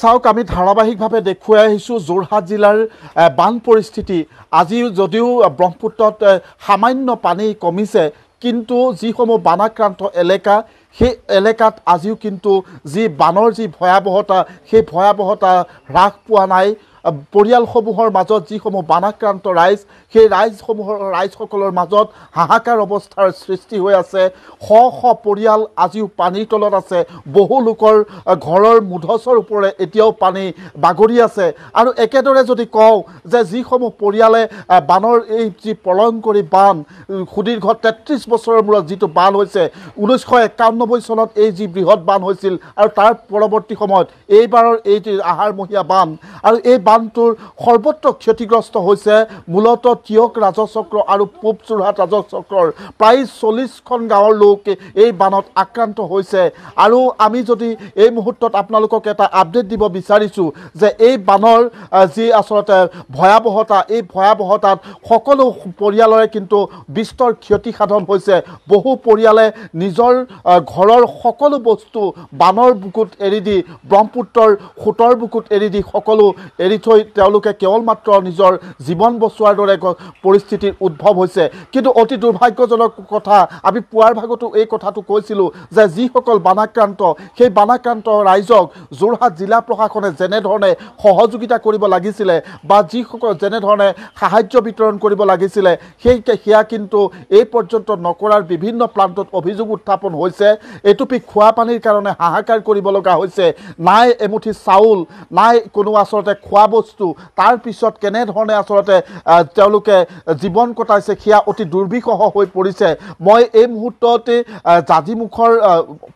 চাওক আমি ধাৰাবাহিকভাৱে দেখুৱাই আহিছোঁ যোৰহাট জিলাৰ বান পৰিস্থিতি আজি যদিও ব্ৰহ্মপুত্ৰত সামান্য পানী কমিছে কিন্তু যিসমূহ বানাক্ৰান্ত এলেকা সেই এলেকাত আজিও কিন্তু যি বানৰ যি ভয়াৱহতা সেই ভয়াৱহতা হ্ৰাস পোৱা নাই পৰিয়ালসমূহৰ মাজত যিসমূহ বানাক্ৰান্ত ৰাইজ সেই ৰাইজসমূহৰ ৰাইজসকলৰ মাজত হাহাকাৰ অৱস্থাৰ সৃষ্টি হৈ আছে শ শ পৰিয়াল আজিও পানীৰ তলত আছে বহু লোকৰ ঘৰৰ মুধচৰ ওপৰে এতিয়াও পানী বাগৰি আছে আৰু একেদৰে যদি কওঁ যে যিসমূহ পৰিয়ালে বানৰ এই যি পলংকৰি বান সুদীৰ্ঘ তেত্ৰিছ বছৰৰ মূৰত যিটো বান হৈছে ঊনৈছশ একানব্বৈ চনত এই যি বৃহৎ বান হৈছিল আৰু তাৰ পৰৱৰ্তী সময়ত এইবাৰৰ এই আহাৰমহীয়া বান আৰু এই বান দোকানটোৰ সৰ্বত্ৰ ক্ষতিগ্ৰস্ত হৈছে মূলতঃ তিয়ক ৰাজহচক্ৰ আৰু পূব যোৰহাট ৰাজহচক্ৰৰ প্ৰায় চল্লিছখন গাঁৱৰ লোক এই বানত আক্ৰান্ত হৈছে আৰু আমি যদি এই মুহূৰ্তত আপোনালোকক এটা আপডেট দিব বিচাৰিছোঁ যে এই বানৰ যি আচলতে ভয়াৱহতা এই ভয়াৱহতাত সকলো পৰিয়ালৰে কিন্তু বিস্তৰ ক্ষতি সাধন হৈছে বহু পৰিয়ালে নিজৰ ঘৰৰ সকলো বস্তু বানৰ বুকুত এৰি দি ব্ৰহ্মপুত্ৰৰ সোঁতৰ বুকুত এৰি দি সকলো এৰি থৈ তেওঁলোকে কেৱল মাত্ৰ নিজৰ জীৱন বচোৱাৰ দৰে পৰিস্থিতিৰ উদ্ভৱ হৈছে কিন্তু অতি দুৰ্ভাগ্যজনক কথা আমি পুৱাৰ ভাগতো এই কথাটো কৈছিলোঁ যে যিসকল বানাক্ৰান্ত সেই বানাক্ৰান্ত ৰাইজক যোৰহাট জিলা প্ৰশাসনে যেনেধৰণে সহযোগিতা কৰিব লাগিছিলে বা যিসকল যেনেধৰণে সাহায্য বিতৰণ কৰিব লাগিছিলে সেই সেয়া কিন্তু এই পৰ্যন্ত নকৰাৰ বিভিন্ন প্ৰান্তত অভিযোগ উত্থাপন হৈছে এটুপি খোৱা পানীৰ কাৰণে হাহাকাৰ কৰিব লগা হৈছে নাই এমুঠি চাউল নাই কোনো আচলতে খোৱা বস্তু তাৰ পিছত কেনেধৰণে আচলতে তেওঁলোকে জীৱন কটাইছে সেয়া অতি দুৰ্বিষহ হৈ পৰিছে মই এই মুহূৰ্ততে জাজিমুখৰ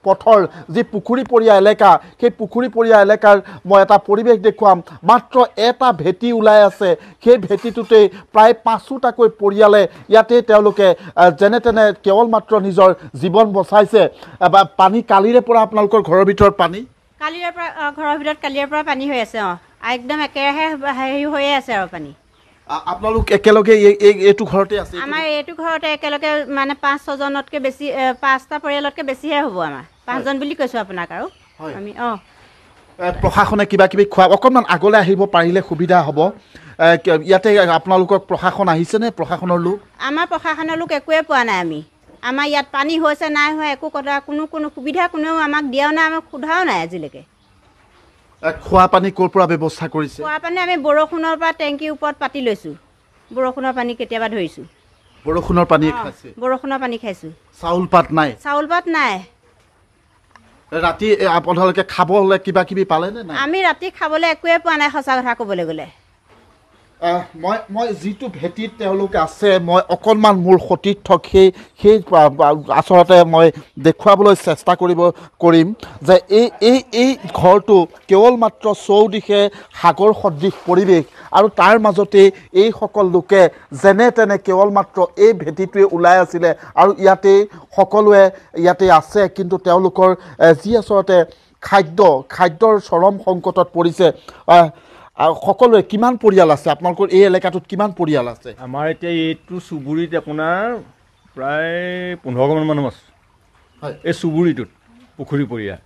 পথৰ যি পুখুৰীপৰীয়া এলেকা সেই পুখুৰীপৰীয়া এলেকাৰ মই এটা পৰিৱেশ দেখুৱাম মাত্ৰ এটা ভেটি ওলাই আছে সেই ভেটিটোতেই প্ৰায় পাঁচোটাকৈ পৰিয়ালে ইয়াতে তেওঁলোকে যেনে তেনে কেৱল মাত্ৰ নিজৰ জীৱন বচাইছে বা পানী কালিৰে পৰা আপোনালোকৰ ঘৰৰ ভিতৰত পানী কালিৰে পৰা ঘৰৰ ভিতৰত কালিৰে পৰা পানী হৈ আছে অঁ একদম একেৰাহে হেৰি হৈয়ে আছে আৰু পানী আপোনালোক একেলগে এইটো ঘৰতে আছে আমাৰ এইটো ঘৰতে একেলগে মানে পাঁচ ছজনতকৈ বেছি পাঁচটা পৰিয়ালতকৈ বেছিহে হ'ব আমাৰ পাঁচজন বুলি কৈছোঁ আপোনাক আৰু আমি অঁ প্ৰশাসনে কিবা কিবি খোৱা অকণমান আগলৈ আহিব পাৰিলে সুবিধা হ'ব ইয়াতে আপোনালোকৰ প্ৰশাসন আহিছেনে প্ৰশাসনৰ লোক আমাৰ প্ৰশাসনৰ লোক একোৱে পোৱা নাই আমি আমাৰ ইয়াত পানী হৈছে নাই হোৱা একো কথা কোনো কোনো সুবিধা কোনেও আমাক দিয়াও নাই আমাক সোধাও নাই আজিলৈকে খোৱা পানী ক'ৰ পৰা ব্যৱস্থা কৰিছে খোৱা পানী আমি বৰষুণৰ পৰা টেংকীৰ ওপৰত পাতি লৈছোঁ বৰষুণৰ পানী কেতিয়াবা ধৰিছোঁ বৰষুণৰ পানী খাইছে বৰষুণৰ পানী খাইছোঁ চাউল পাত নাই চাউল পাত নাই ৰাতি আপোনালোকে খাব কিবা কিবি পালে নে আমি ৰাতি খাবলৈ একোৱে পোৱা নাই সঁচা কথা ক'বলৈ গ'লে মই মই যিটো ভেটিত তেওঁলোকে আছে মই অকণমান মোৰ সতীৰ্থক সেই সেই আচলতে মই দেখুৱাবলৈ চেষ্টা কৰিব কৰিম যে এই এই এই ঘৰটো কেৱল মাত্ৰ চৌদিশে সাগৰ সদৃশ পৰিৱেশ আৰু তাৰ মাজতেই এইসকল লোকে যেনে তেনে কেৱল মাত্ৰ এই ভেটিটোৱে ওলাই আছিলে আৰু ইয়াতেই সকলোৱে ইয়াতে আছে কিন্তু তেওঁলোকৰ যি আচলতে খাদ্য খাদ্যৰ চৰম সংকটত পৰিছে আৰু সকলোৱে কিমান পৰিয়াল আছে আপোনালোকৰ এই এলেকাটোত কিমান পৰিয়াল আছে আমাৰ এতিয়া এইটো চুবুৰীত আপোনাৰ প্ৰায় পোন্ধৰশমান মানুহ আছে হয় এই চুবুৰীটোত পুখুৰী পৰিয়াল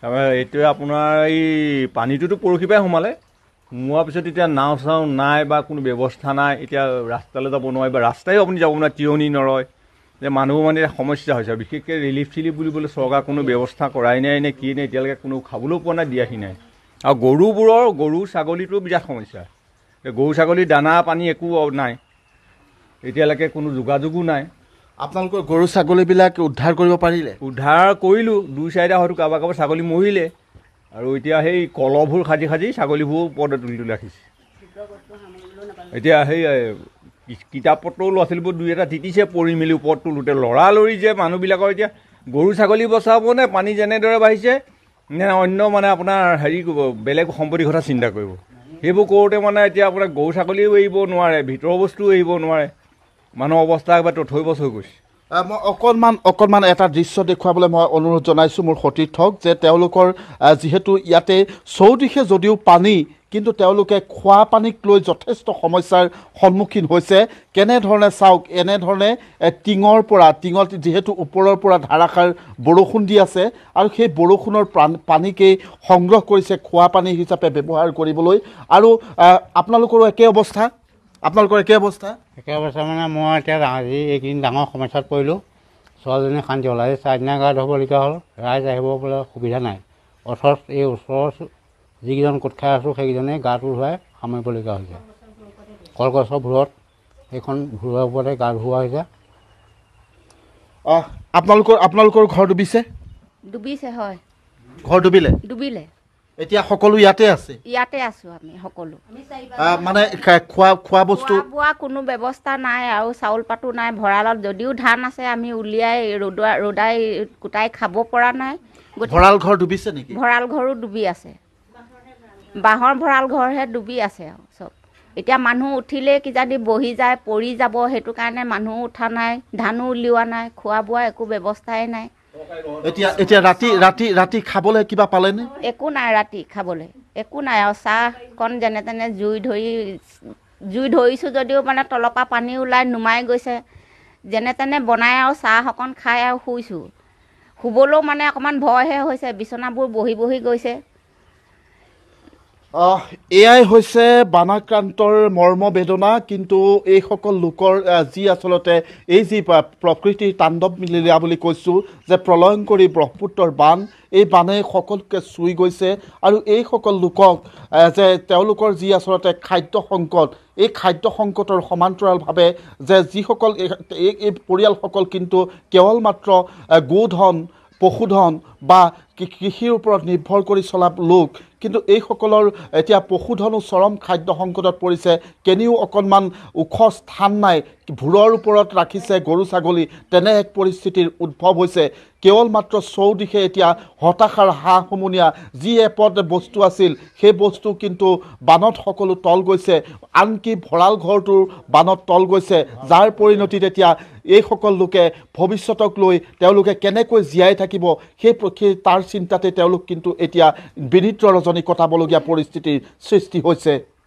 তাৰপৰা এতিয়া আপোনাৰ এই পানীটোতো পৰহি পৰাই সোমালে সোমোৱাৰ পিছত এতিয়া নাও চাও নাই বা কোনো ব্যৱস্থা নাই এতিয়া ৰাস্তালৈ যাব নোৱাৰি বা ৰাস্তাইও আপুনি যাব নোৱাৰে তিয়নি নৰয় যে মানুহ মানে সমস্যা হৈছে বিশেষকৈ ৰিলিফ চিলিফ বুলিবলৈ চৰকাৰ কোনো ব্যৱস্থা কৰাই নাই নে কি নাই এতিয়ালৈকে কোনো খাবলৈও পোৱা নাই দিয়াহি নাই আৰু গৰুবোৰৰ গৰু ছাগলীটো বিৰাট সমস্যা গৰু ছাগলী দানা পানী একো নাই এতিয়ালৈকে কোনো যোগাযোগো নাই আপোনালোকৰ গৰু ছাগলীবিলাক উদ্ধাৰ কৰিব পাৰিলে উদ্ধাৰ কৰিলোঁ দুই চাৰিটা হয়তো কাৰোবাৰ কাৰোবাৰ ছাগলী মৰিলে আৰু এতিয়া সেই কলহবোৰ সাজি সাজি ছাগলীবোৰ ওপৰতে তুলি তুলি ৰাখিছে এতিয়া সেই কিতাপ পত্ৰও ল'ৰা ছোৱালীবোৰ দুই এটা তিতিছে পৰি মেলি ওপৰত তোলোতে লৰালৰি যে মানুহবিলাকৰ এতিয়া গৰু ছাগলী বচাবনে পানী যেনেদৰে বাঢ়িছে নে অন্য মানে আপোনাৰ হেৰি কৰিব বেলেগ সম্পত্তিৰ কথা চিন্তা কৰিব সেইবোৰ কৰোঁতে মানে এতিয়া আপোনাৰ গৰু ছাগলীও এৰিব নোৱাৰে ভিতৰৰ বস্তুও এৰিব নোৱাৰে মানুহৰ অৱস্থা একবাৰ তথৈ বছ হৈ গৈছে মই অকণমান অকণমান এটা দৃশ্য দেখুৱাবলৈ মই অনুৰোধ জনাইছোঁ মোৰ সতীৰ্থক যে তেওঁলোকৰ যিহেতু ইয়াতে চৌদিশে যদিও পানী কিন্তু তেওঁলোকে খোৱা পানীক লৈ যথেষ্ট সমস্যাৰ সন্মুখীন হৈছে কেনেধৰণে চাওক এনেধৰণে টিঙৰ পৰা টিঙত যিহেতু ওপৰৰ পৰা ধাৰাসাৰ বৰষুণ দি আছে আৰু সেই বৰষুণৰ প্ৰাণ পানীকেই সংগ্ৰহ কৰিছে খোৱা পানী হিচাপে ব্যৱহাৰ কৰিবলৈ আৰু আপোনালোকৰো একে অৱস্থা আপোনালোকৰ একে অৱস্থা একে অৱস্থা মানে মই এতিয়া আজি এইকেইদিন ডাঙৰ সমস্যাত পৰিলোঁ ছোৱালীজনী শান্তি হ'ল আজি চাৰিদিনা গা ধুবলগীয়া হ'ল ৰাইজ আহিব বোলে সুবিধা নাই ওচৰত এই ওচৰৰ যিকেইজন কোট খাই আছোঁ সেইকেইজনে গাটো ধুৱাই সামৰিবলগীয়া হৈছে কলগছৰ ভূৰত সেইখন ভূৰোৱাৰ ওপৰতে গা ধুওৱা হৈছে আপোনালোকৰ আপোনালোকৰ ঘৰ ডুবিছে ডুবিছে হয় ঘৰ ডুবিলে ডুবিলে এতিয়া সকলো ইয়াতে আছে ইয়াতে আছো আমি সকলো মানে খোৱা খোৱা বস্তু বোৱা কোনো ব্যৱস্থা নাই আৰু চাউল পাতো নাই ভঁৰালত যদিও ধান আছে আমি উলিয়াই ৰ'দা ৰ'দাই কুটাই খাব পৰা নাই ভঁৰাল ঘৰ ডুবিছে নেকি ভঁৰাল ঘৰো ডুবি আছে বাঁহৰ ভঁৰাল ঘৰহে ডুবি আছে আৰু চব এতিয়া মানুহ উঠিলেই দি বহি যায় পৰি যাব সেইটো কাৰণে মানুহ উঠা নাই ধানো উলিওৱা নাই খোৱা বোৱা একো ব্যৱস্থাই নাই ৰাতি ৰাতি ৰাতি খাবলৈ কিবা পালেনে একো নাই ৰাতি খাবলৈ একো নাই আৰু চাহকণ যেনে তেনে জুই ধৰি জুই ধৰিছোঁ যদিও মানে তলৰ পৰা পানী ওলাই নুমাই গৈছে যেনে তেনে বনাই আৰু চাহ অকণ খাই আৰু শুইছোঁ শুবলৈও মানে অকণমান ভয়হে হৈছে বিচনাবোৰ বহি বহি গৈছে এয়াই হৈছে বানাক্ৰান্তৰ মৰ্ম বেদনা কিন্তু এইসকল লোকৰ যি আচলতে এই যি প্ৰকৃতিৰ তাণ্ডৱ মিলিলা বুলি কৈছোঁ যে প্ৰলয়ংকৰী ব্ৰহ্মপুত্ৰৰ বান এই বানে সকলোকে চুই গৈছে আৰু এইসকল লোকক যে তেওঁলোকৰ যি আচলতে খাদ্য সংকট এই খাদ্য সংকটৰ সমান্তৰালভাৱে যে যিসকল এই পৰিয়ালসকল কিন্তু কেৱল মাত্ৰ গোধন পশুধন বা কৃষিৰ ওপৰত নিৰ্ভৰ কৰি চলা লোক কিন্তু এইসকলৰ এতিয়া পশুধনো চৰম খাদ্য সংকটত পৰিছে কেনিও অকণমান ওখ স্থান নাই ভূৰৰ ওপৰত ৰাখিছে গৰু ছাগলী তেনে এক পৰিস্থিতিৰ উদ্ভৱ হৈছে কেৱল মাত্ৰ চৌদিশে এতিয়া হতাশাৰ হাঁহ সমনীয়া যি এপদ বস্তু আছিল সেই বস্তু কিন্তু বানত সকলো তল গৈছে আনকি ভঁৰাল ঘৰটোৰ বানত তল গৈছে যাৰ পৰিণতিত এতিয়া এইসকল লোকে ভৱিষ্যতক লৈ তেওঁলোকে কেনেকৈ জীয়াই থাকিব সেই তাৰ চিন্তাতে তেওঁলোক কিন্তু এতিয়া বিনিত্ৰ ৰজনী কটাবলগীয়া পৰিস্থিতিৰ সৃষ্টি হৈছে